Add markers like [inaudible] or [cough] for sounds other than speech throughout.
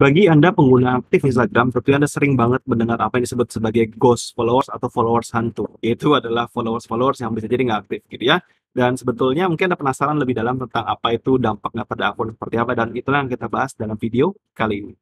Bagi Anda pengguna aktif Instagram, seperti Anda sering banget mendengar apa yang disebut sebagai ghost followers atau followers hantu. Itu adalah followers-followers yang bisa jadi nggak aktif gitu ya. Dan sebetulnya mungkin Anda penasaran lebih dalam tentang apa itu dampaknya pada akun seperti apa. Dan itulah yang kita bahas dalam video kali ini.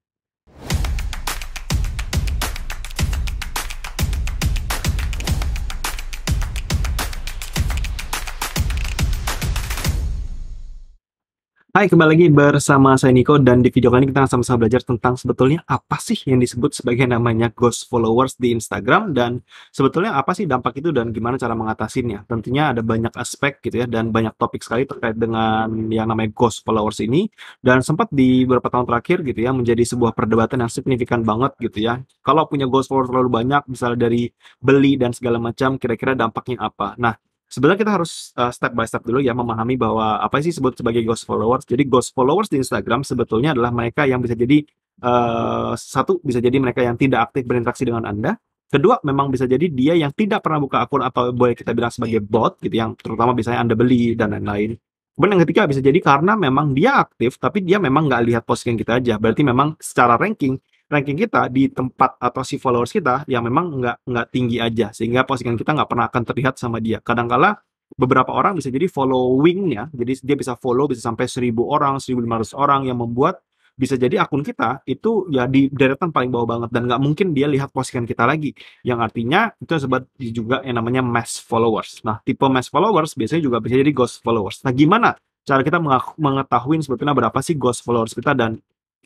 Hai, kembali lagi bersama saya Niko dan di video kali ini kita akan sama-sama belajar tentang sebetulnya apa sih yang disebut sebagai namanya ghost followers di Instagram dan sebetulnya apa sih dampak itu dan gimana cara mengatasinya. Tentunya ada banyak aspek gitu ya dan banyak topik sekali terkait dengan yang namanya ghost followers ini dan sempat di beberapa tahun terakhir gitu ya menjadi sebuah perdebatan yang signifikan banget gitu ya. Kalau punya ghost followers terlalu banyak misalnya dari beli dan segala macam kira-kira dampaknya apa. Nah, sebenarnya kita harus uh, step by step dulu ya memahami bahwa apa sih sebut sebagai ghost followers. Jadi ghost followers di Instagram sebetulnya adalah mereka yang bisa jadi uh, satu bisa jadi mereka yang tidak aktif berinteraksi dengan Anda. Kedua, memang bisa jadi dia yang tidak pernah buka akun atau boleh kita bilang sebagai iya. bot gitu yang terutama biasanya Anda beli dan lain-lain. Kemudian yang ketiga bisa jadi karena memang dia aktif tapi dia memang nggak lihat postingan kita aja. Berarti memang secara ranking ranking kita di tempat atau si followers kita yang memang nggak nggak tinggi aja sehingga postingan kita nggak pernah akan terlihat sama dia kadangkala beberapa orang bisa jadi followingnya jadi dia bisa follow bisa sampai seribu orang seribu 1500 orang yang membuat bisa jadi akun kita itu ya di deretan paling bawah banget dan nggak mungkin dia lihat postingan kita lagi yang artinya itu sebab juga yang namanya mass followers nah tipe mass followers biasanya juga bisa jadi ghost followers nah gimana cara kita mengetahui sebetulnya berapa sih ghost followers kita dan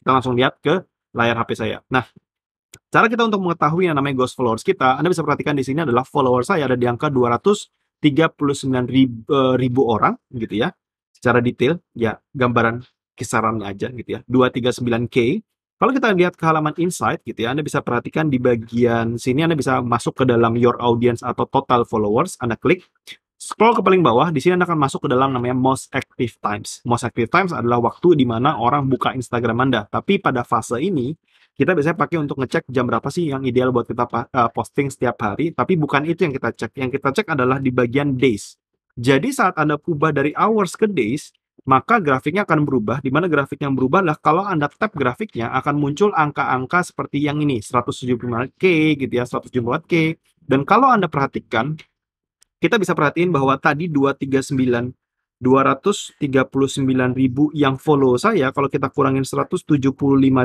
kita langsung lihat ke layar HP saya. Nah, cara kita untuk mengetahui yang namanya ghost followers kita, Anda bisa perhatikan di sini adalah follower saya ada di angka 239 ribu, eh, ribu orang gitu ya. Secara detail, ya gambaran kisaran aja gitu ya. 239K. Kalau kita lihat ke halaman insight gitu ya, Anda bisa perhatikan di bagian sini Anda bisa masuk ke dalam your audience atau total followers, Anda klik. Scroll ke paling bawah, di sini Anda akan masuk ke dalam namanya most active times. Most active times adalah waktu di mana orang buka Instagram Anda. Tapi pada fase ini, kita biasanya pakai untuk ngecek jam berapa sih yang ideal buat kita eh, posting setiap hari. Tapi bukan itu yang kita cek. Yang kita cek adalah di bagian days. Jadi saat Anda ubah dari hours ke days, maka grafiknya akan berubah. Di mana grafik yang berubah lah kalau Anda tap grafiknya akan muncul angka-angka seperti yang ini, 175K gitu ya, 170 k Dan kalau Anda perhatikan, kita bisa perhatiin bahwa tadi 239 239 ribu yang follow saya, kalau kita kurangin 175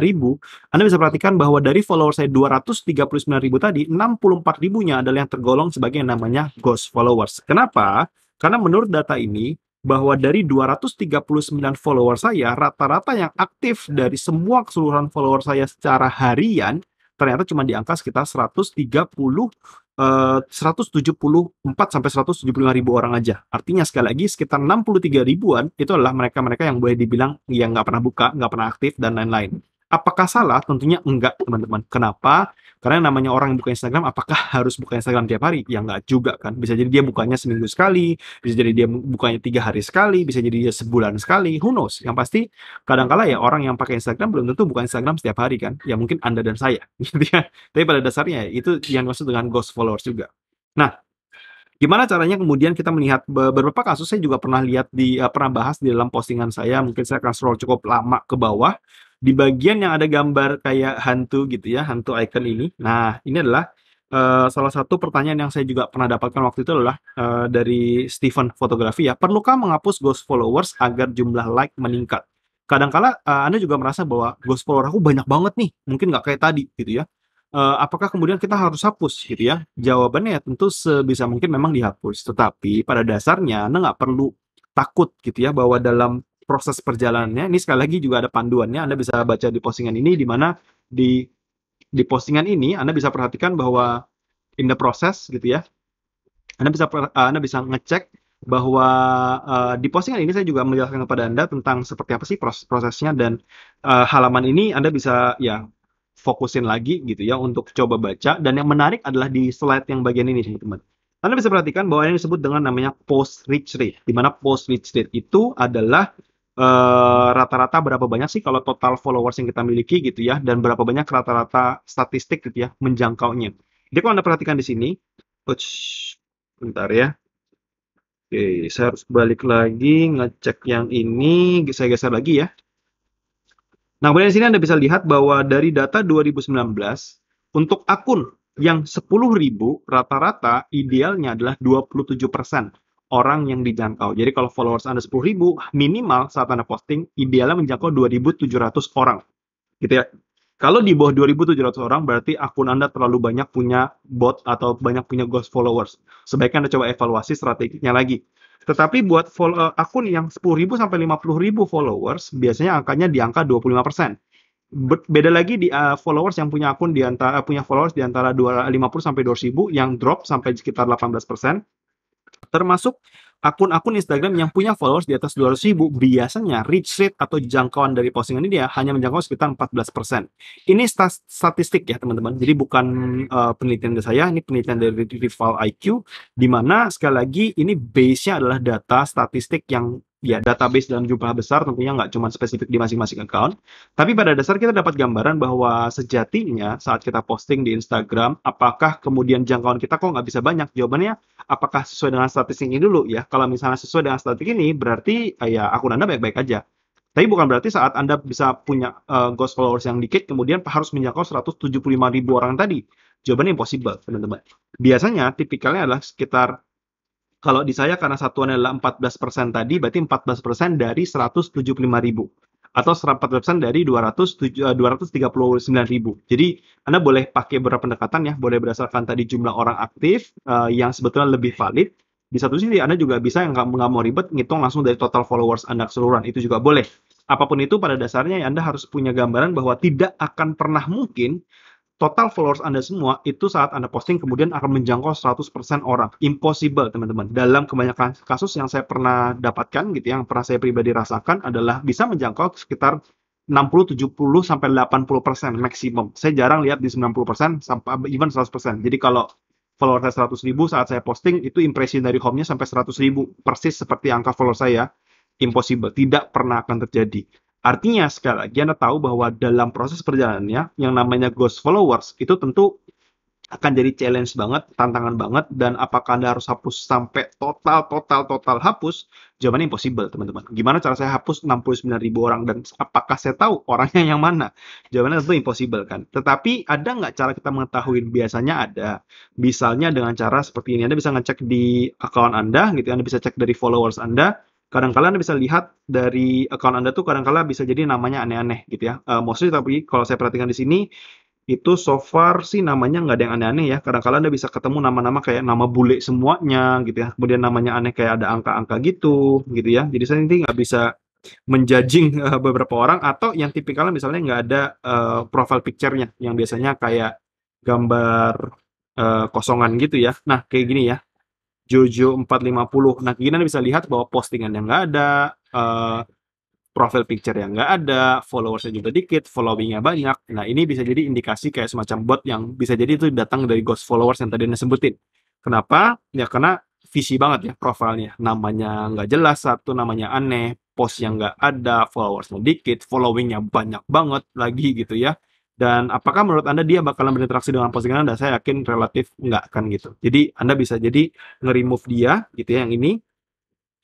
ribu, Anda bisa perhatikan bahwa dari follower saya 239 ribu tadi, 64 ribunya adalah yang tergolong sebagai yang namanya ghost followers. Kenapa? Karena menurut data ini, bahwa dari 239 follower saya, rata-rata yang aktif dari semua keseluruhan follower saya secara harian ternyata cuma di angka sekitar 130 174 eh, sampai 175 ribu orang aja. Artinya sekali lagi sekitar 63 ribuan itu adalah mereka-mereka yang boleh dibilang yang nggak pernah buka, nggak pernah aktif dan lain-lain. Apakah salah? Tentunya enggak, teman-teman. Kenapa? Karena namanya orang yang buka Instagram, apakah [laughs] harus buka Instagram tiap hari? Ya enggak juga kan. Bisa jadi dia bukanya seminggu sekali, bisa jadi dia bukanya tiga hari sekali, bisa jadi dia sebulan sekali. Who knows? Yang pasti, kadang-kala ya orang yang pakai Instagram belum tentu buka Instagram setiap hari kan. Ya mungkin Anda dan saya. [laughs] Gitu ya. Tapi pada dasarnya ya, itu yang maksud dengan ghost followers juga. Nah, Gimana caranya kemudian kita melihat beberapa kasus saya juga pernah lihat di eh, pernah bahas di dalam postingan saya, mungkin saya akan scroll cukup lama ke bawah di bagian yang ada gambar kayak hantu gitu ya, hantu icon ini. Nah, ini adalah Uh, salah satu pertanyaan yang saya juga pernah dapatkan waktu itu adalah uh, dari Stephen Fotografi ya, perlukah menghapus ghost followers agar jumlah like meningkat? Kadangkala uh, Anda juga merasa bahwa ghost follower aku banyak banget nih, mungkin nggak kayak tadi gitu ya uh, apakah kemudian kita harus hapus gitu ya? Jawabannya ya tentu sebisa mungkin memang dihapus, tetapi pada dasarnya Anda nggak perlu takut gitu ya bahwa dalam proses perjalanannya ini sekali lagi juga ada panduannya Anda bisa baca di postingan ini di mana di di postingan ini Anda bisa perhatikan bahwa in the process gitu ya Anda bisa eh, Anda bisa ngecek bahwa uh, di postingan ini saya juga menjelaskan kepada Anda tentang seperti apa sih proses prosesnya dan uh, halaman ini Anda bisa ya fokusin lagi gitu ya untuk coba baca dan yang menarik adalah di slide yang bagian ini teman-teman. Anda bisa perhatikan bahwa ini disebut dengan namanya post reach rate di mana post reach rate itu adalah eh, rata-rata uh, berapa banyak sih kalau total followers yang kita miliki gitu ya dan berapa banyak rata-rata statistik gitu ya menjangkaunya. Jadi kalau Anda perhatikan di sini, Uch, bentar ya. Oke, saya harus balik lagi ngecek yang ini, saya geser lagi ya. Nah, kemudian di sini Anda bisa lihat bahwa dari data 2019 untuk akun yang ribu rata-rata idealnya adalah 27% orang yang dijangkau. Jadi kalau followers Anda ribu minimal saat Anda posting idealnya menjangkau 2.700 orang. Gitu ya. Kalau di bawah 2.700 orang berarti akun Anda terlalu banyak punya bot atau banyak punya ghost followers. Sebaiknya Anda coba evaluasi strateginya lagi. Tetapi buat follow, eh, akun yang 10.000 sampai 50.000 followers, biasanya angkanya di angka 25%. Beda lagi di uh, followers yang punya akun di antara eh, punya followers di antara 250 sampai 200.000 yang drop sampai sekitar 18%. Termasuk akun-akun Instagram yang punya followers di atas 200 ribu biasanya reach rate atau jangkauan dari postingan ini dia hanya menjangkau sekitar 14%. Ini statistik ya teman-teman. Jadi bukan uh, penelitian dari saya, ini penelitian dari Rival IQ di mana sekali lagi ini base-nya adalah data statistik yang ya database dalam jumlah besar tentunya nggak cuma spesifik di masing-masing account tapi pada dasar kita dapat gambaran bahwa sejatinya saat kita posting di Instagram apakah kemudian jangkauan kita kok nggak bisa banyak jawabannya apakah sesuai dengan statistik ini dulu ya kalau misalnya sesuai dengan statistik ini berarti eh, ya akun anda baik-baik aja tapi bukan berarti saat Anda bisa punya uh, eh, ghost followers yang dikit, kemudian harus menjangkau 175 ribu orang tadi. Jawabannya impossible, teman-teman. Biasanya, tipikalnya adalah sekitar kalau di saya karena satuannya adalah 14% tadi, berarti 14% dari 175 ribu atau 14% dari 239 eh, ribu. Jadi Anda boleh pakai beberapa pendekatan ya, boleh berdasarkan tadi jumlah orang aktif uh, yang sebetulnya lebih valid. Di satu sisi Anda juga bisa yang nggak mau ribet, ngitung langsung dari total followers Anda keseluruhan, itu juga boleh. Apapun itu pada dasarnya Anda harus punya gambaran bahwa tidak akan pernah mungkin total followers Anda semua itu saat Anda posting kemudian akan menjangkau 100% orang. Impossible, teman-teman. Dalam kebanyakan kasus yang saya pernah dapatkan gitu yang pernah saya pribadi rasakan adalah bisa menjangkau sekitar 60, 70 sampai 80 persen maksimum. Saya jarang lihat di 90 persen sampai even 100 persen. Jadi kalau follower saya 100 ribu saat saya posting itu impresi dari home-nya sampai 100 ribu persis seperti angka follower saya impossible tidak pernah akan terjadi Artinya sekali lagi Anda tahu bahwa dalam proses perjalanannya yang namanya ghost followers itu tentu akan jadi challenge banget, tantangan banget, dan apakah Anda harus hapus sampai total, total, total hapus? Jawabannya impossible, teman-teman. Gimana cara saya hapus 69 ribu orang, dan apakah saya tahu orangnya yang mana? Jawabannya tentu impossible, kan? Tetapi ada nggak cara kita mengetahui? Biasanya ada. Misalnya dengan cara seperti ini. Anda bisa ngecek di account Anda, gitu. Ya. Anda bisa cek dari followers Anda, kadang-kala bisa lihat dari account Anda tuh kadang-kala bisa jadi namanya aneh-aneh gitu ya. Uh, eh, mostly tapi kalau saya perhatikan di sini itu so far sih namanya nggak ada yang aneh-aneh ya. Kadang-kala Anda bisa ketemu nama-nama kayak nama bule semuanya gitu ya. Kemudian namanya aneh kayak ada angka-angka gitu gitu ya. Jadi saya nanti nggak bisa menjudging uh, beberapa orang atau yang tipikalnya misalnya nggak ada uh, profile picture-nya yang biasanya kayak gambar uh, kosongan gitu ya. Nah, kayak gini ya. Jojo 450. Nah, kita bisa lihat bahwa postingan yang nggak ada, uh, eh, profile picture yang nggak ada, followersnya juga dikit, followingnya banyak. Nah, ini bisa jadi indikasi kayak semacam bot yang bisa jadi itu datang dari ghost followers yang tadi Anda sebutin. Kenapa? Ya karena visi banget ya profilnya. Namanya nggak jelas, satu namanya aneh, post yang nggak ada, followersnya dikit, followingnya banyak banget lagi gitu ya dan apakah menurut Anda dia bakalan berinteraksi dengan postingan Anda? Saya yakin relatif enggak kan gitu. Jadi Anda bisa jadi nge-remove dia gitu ya yang ini.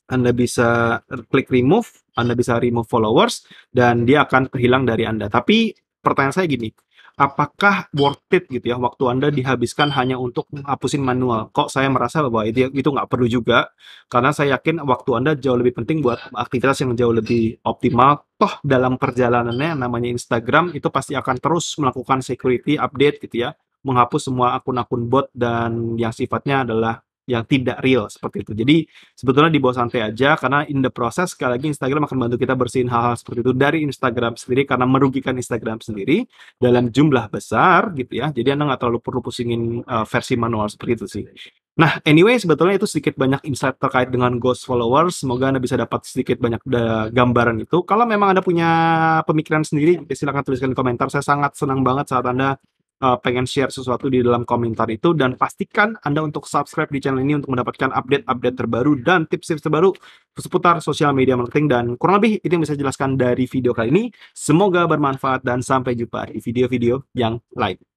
Anda bisa klik remove, Anda bisa remove followers dan dia akan hilang dari Anda. Tapi pertanyaan saya gini, apakah worth it gitu ya waktu Anda dihabiskan hanya untuk menghapusin manual. Kok saya merasa bahwa itu itu nggak perlu juga karena saya yakin waktu Anda jauh lebih penting buat aktivitas yang jauh lebih optimal. Toh dalam perjalanannya namanya Instagram itu pasti akan terus melakukan security update gitu ya, menghapus semua akun-akun bot dan yang sifatnya adalah yang tidak real seperti itu. Jadi sebetulnya di bawah santai aja karena in the process sekali lagi Instagram akan bantu kita bersihin hal-hal seperti itu dari Instagram sendiri karena merugikan Instagram sendiri dalam jumlah besar gitu ya. Jadi Anda nggak terlalu perlu pusingin uh, versi manual seperti itu sih. Nah, anyway, sebetulnya itu sedikit banyak insight terkait dengan ghost followers. Semoga Anda bisa dapat sedikit banyak eh, gambaran itu. Kalau memang Anda punya pemikiran sendiri, silahkan tuliskan di komentar. Saya sangat senang banget saat Anda uh, pengen share sesuatu di dalam komentar itu dan pastikan Anda untuk subscribe di channel ini untuk mendapatkan update-update terbaru dan tips-tips terbaru seputar sosial media marketing dan kurang lebih itu yang bisa jelaskan dari video kali ini. Semoga bermanfaat dan sampai jumpa di video-video yang lain.